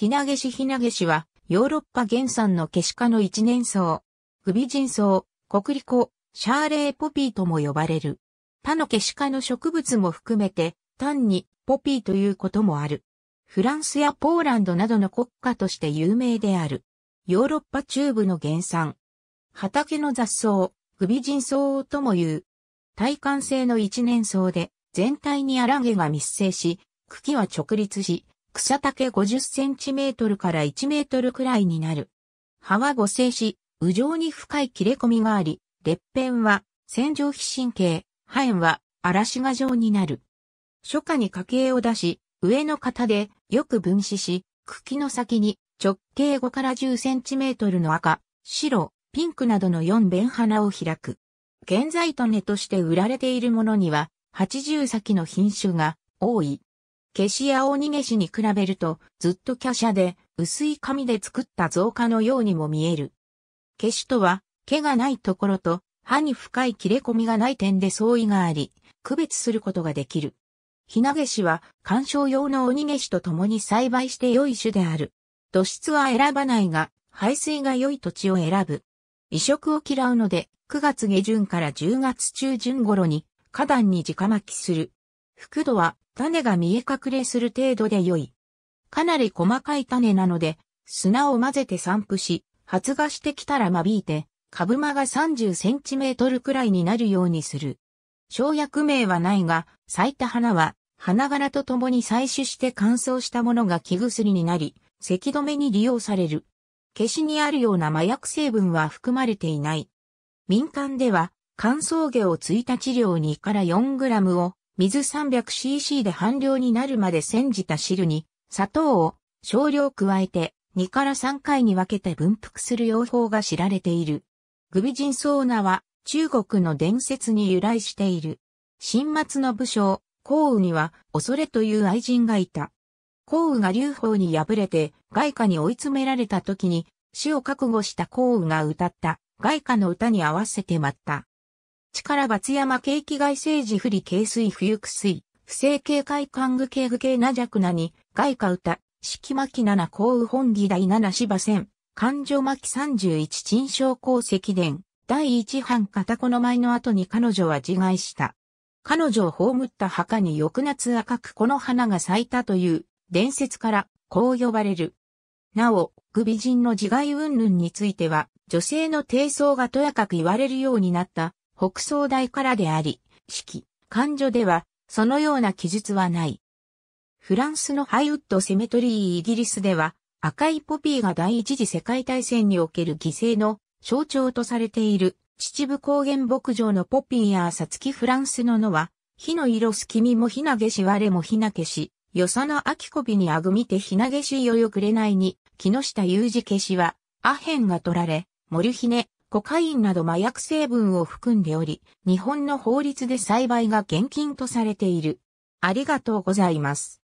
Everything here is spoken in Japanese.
ひなげしひなげしは、ヨーロッパ原産のケシ科の一年草。グビジン草、クリコ、シャーレーポピーとも呼ばれる。他のケシ科の植物も含めて、単にポピーということもある。フランスやポーランドなどの国家として有名である。ヨーロッパ中部の原産。畑の雑草、グビジン草とも言う。体幹性の一年草で、全体にアラゲが密生し、茎は直立し、草丈50センチメートルから1メートルくらいになる。葉は五星し、右上に深い切れ込みがあり、裂片は線状皮神経、破炎は嵐が状になる。初夏に家系を出し、上の型でよく分子し、茎の先に直径5から10センチメートルの赤、白、ピンクなどの4弁花を開く。現在種として売られているものには、80先の品種が多い。消しや鬼消げしに比べると、ずっと華奢で、薄い紙で作った造花のようにも見える。消しとは、毛がないところと、歯に深い切れ込みがない点で相違があり、区別することができる。ひなげしは、観賞用の鬼げしと共に栽培して良い種である。土質は選ばないが、排水が良い土地を選ぶ。移植を嫌うので、9月下旬から10月中旬頃に、花壇に直巻きする。福度は種が見え隠れする程度で良い。かなり細かい種なので、砂を混ぜて散布し、発芽してきたら間引いて、株間が30センチメートルくらいになるようにする。生薬名はないが、咲いた花は、花柄と共に採取して乾燥したものが木薬になり、咳止めに利用される。消しにあるような麻薬成分は含まれていない。民間では、乾燥魚をついた治療2から4グラムを水 300cc で半量になるまで煎じた汁に、砂糖を少量加えて、2から3回に分けて分布する用法が知られている。グビジンソーナは中国の伝説に由来している。新末の武将、項羽には恐れという愛人がいた。項羽が劉邦に敗れて外貨に追い詰められた時に死を覚悟した項羽が歌った外貨の歌に合わせて舞った。力罰山景気外政治不利軽水不育水、不正警戒官具警具系な弱なに、外貨歌、四季巻七幸雨本義第七芝戦、勘定巻三十一陳章功績伝、第一版片子の前の後に彼女は自害した。彼女を葬った墓に翌夏赤くこの花が咲いたという伝説からこう呼ばれる。なお、グビ人の自害云々については、女性の低層がとやかく言われるようになった北総大からであり、式、漢女では、そのような記述はない。フランスのハイウッドセメトリーイギリスでは、赤いポピーが第一次世界大戦における犠牲の象徴とされている、秩父高原牧場のポピーやサツキフランスの野は、火の色すきみもひなげし我もひなけし、よさの秋こびにあぐみてひなげしよよくれないに、木下有二消しは、アヘンが取られ、森ヒネ、コカインなど麻薬成分を含んでおり、日本の法律で栽培が厳禁とされている。ありがとうございます。